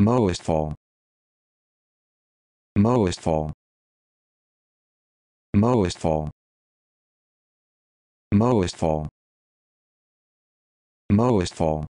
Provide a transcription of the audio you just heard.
fall. Moistful. fall. Moistful. fall.